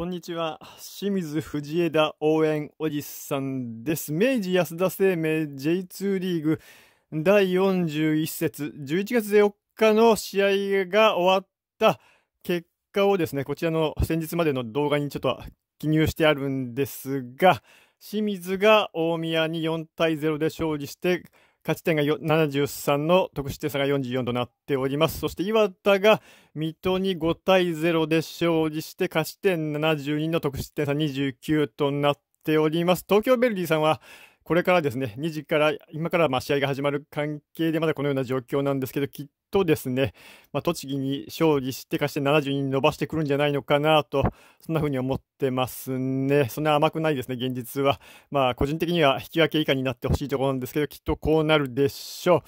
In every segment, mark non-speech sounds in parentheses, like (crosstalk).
こんにちは。清水藤枝応援おじさんです。明治安田生命 J2 リーグ第41節11月4日の試合が終わった結果をですね、こちらの先日までの動画にちょっと記入してあるんですが、清水が大宮に4対0で勝利して、勝ち点が73の得失点差が44となっております。そして岩田が水戸に5対0で勝利して、勝ち点72の得失点差29となっております。東京ベルディさんは、これからですね、2時から、今からま試合が始まる関係で、まだこのような状況なんですけど、きっとですね、まあ、栃木に勝利してかして72に伸ばしてくるんじゃないのかなと、そんな風に思ってますね。そんな甘くないですね、現実は。まあ、個人的には引き分け以下になってほしいところなんですけど、きっとこうなるでしょう。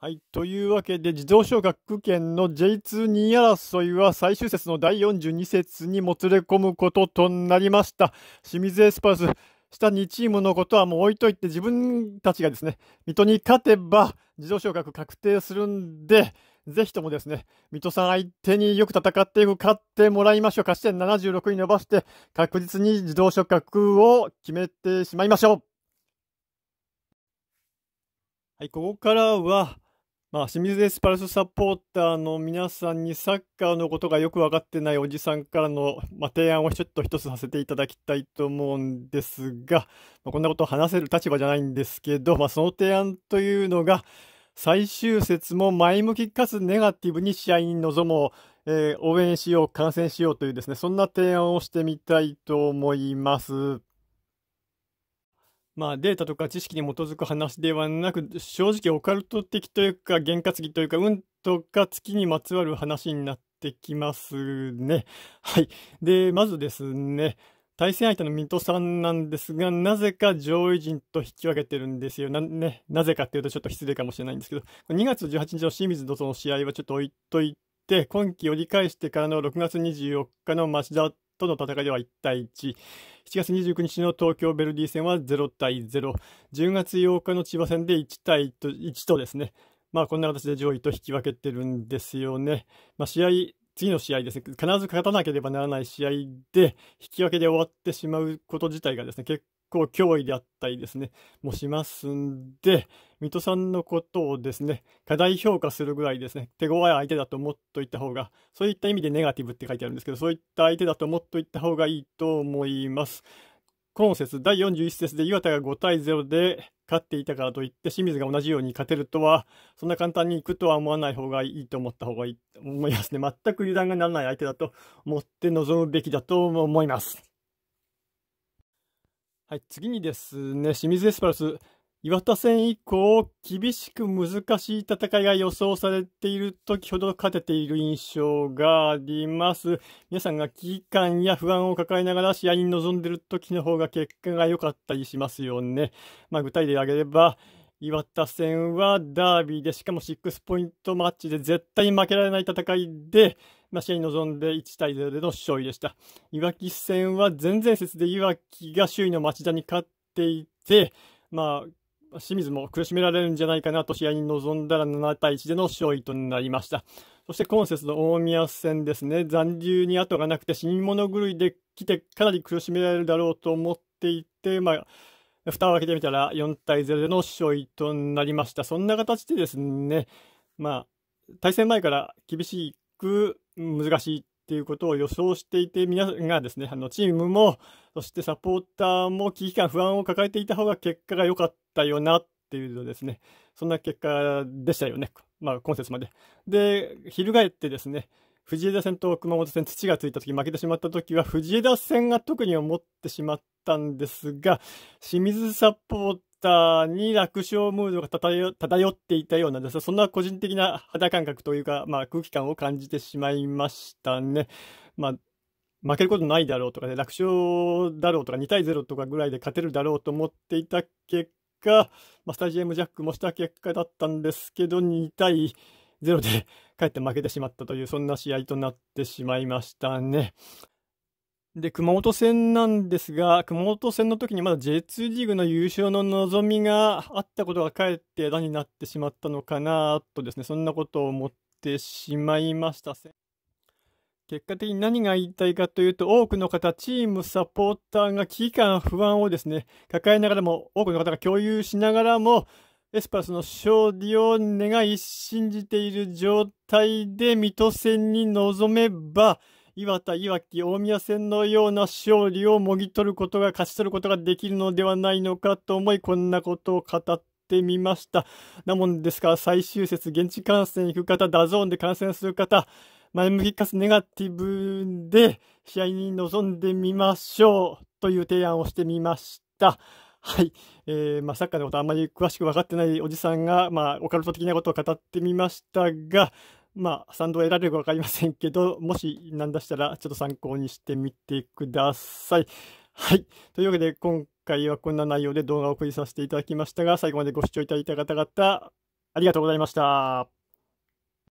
はい。というわけで、自動小学圏の J22 争いは最終節の第42節にもつれ込むこととなりました。清水エスパース、下2チームのことはもう置いといて、自分たちがですね、水戸に勝てば、自動昇格確定するんで、ぜひともですね、水戸さん相手によく戦っていく、勝ってもらいましょう。勝ち点76に伸ばして、確実に自動昇格を決めてしまいましょう。はい、ここからは、まあ、清水エスパルスサポーターの皆さんにサッカーのことがよく分かってないおじさんからの、まあ、提案をちょっと一つさせていただきたいと思うんですが、まあ、こんなことを話せる立場じゃないんですけど、まあ、その提案というのが、最終節も前向きかつネガティブに試合に臨もう、えー、応援しよう、観戦しようというですね、そんな提案をしてみたいと思います。まあ、データとか知識に基づく話ではなく、正直オカルト的というか、験担ぎというか、運とか月にまつわる話になってきますね。はい。で、まずですね、対戦相手の水戸さんなんですが、なぜか上位陣と引き分けてるんですよ。な、ね、なぜかっていうとちょっと失礼かもしれないんですけど、2月18日の清水とその試合はちょっと置いといて、今季折り返してからの6月24日の町田との戦いでは1対1。7月29日の東京ベルディ戦は0対0。10月8日の千葉戦で1対 1, 1とですね。まあこんな形で上位と引き分けてるんですよね。まあ試合、次の試合ですね、必ず勝たなければならない試合で、引き分けで終わってしまうこと自体がですね、結構脅威であったりですね、もしますんで、水戸さんのことをですね、過大評価するぐらいですね、手強い相手だと思っといた方が、そういった意味でネガティブって書いてあるんですけど、そういった相手だと思っといた方がいいと思います。今節第41節で岩田が5対0で勝っていたからといって清水が同じように勝てるとはそんな簡単にいくとは思わない方がいいと思った方がいいと思いますね全く油断がならない相手だと思って臨むべきだと思いますはい、次にですね、清水エスパルス、岩田戦以降、厳しく難しい戦いが予想されている時ほど勝てている印象があります。皆さんが危機感や不安を抱えながら試合に臨んでいる時の方が結果が良かったりしますよね。まあ、具体例挙げれば、岩田戦はダービーで、しかも6ポイントマッチで絶対負けられない戦いで、まあ、試合に臨んで1対0での勝利でした。いわき戦は前々節でいわきが首位の町田に勝っていて、まあ、清水も苦しめられるんじゃないかなと試合に臨んだら7対1での勝利となりました。そして今節の大宮戦ですね、残留に後がなくて死に物狂いで来てかなり苦しめられるだろうと思っていて、まあ、蓋を開けてみたら4対0での勝利となりました。そんな形でですね、まあ、対戦前から厳しく難しいっていうことを予想していて、皆がですね、あの、チームも、そしてサポーターも危機感、不安を抱えていた方が結果が良かったよなっていうのですね、そんな結果でしたよね。まあ、今節まで。で、翻ってですね、藤枝戦と熊本戦、土がついた時、負けてしまった時は、藤枝戦が特に思ってしまったんですが、清水サポータに楽勝ムードが漂っていたようなですそんな個人的な肌感覚というか、まあ、空気感を感じてしまいましたね。まあ負けることないだろうとかね、楽勝だろうとか、2対0とかぐらいで勝てるだろうと思っていた結果、まあ、スタジアムジャックもした結果だったんですけど、2対0でか (laughs) えって負けてしまったという、そんな試合となってしまいましたね。で、熊本戦なんですが、熊本戦の時にまだ J2 リーグの優勝の望みがあったことがかえって枝になってしまったのかなとですね、そんなことを思ってしまいました。結果的に何が言いたいかというと、多くの方、チーム、サポーターが危機感、不安をですね、抱えながらも、多くの方が共有しながらも、エスパルスの勝利を願い、信じている状態で、水戸戦に臨めば、岩田、岩木、大宮戦のような勝利をもぎ取ることが、勝ち取ることができるのではないのかと思い、こんなことを語っててみました。なもんですから、最終節、現地観戦行く方、ダゾーンで観戦する方、前向きかつネガティブで試合に臨んでみましょうという提案をしてみました。はい。えー、まあ、サッカーのことあんまり詳しく分かってないおじさんが、まあ、オカルト的なことを語ってみましたが、まあ、賛同得られるか分かりませんけど、もし何だしたら、ちょっと参考にしてみてください。はい。というわけで、今回はこんな内容で動画をお送りさせていただきましたが、最後までご視聴いただいた方々、ありがとうございました。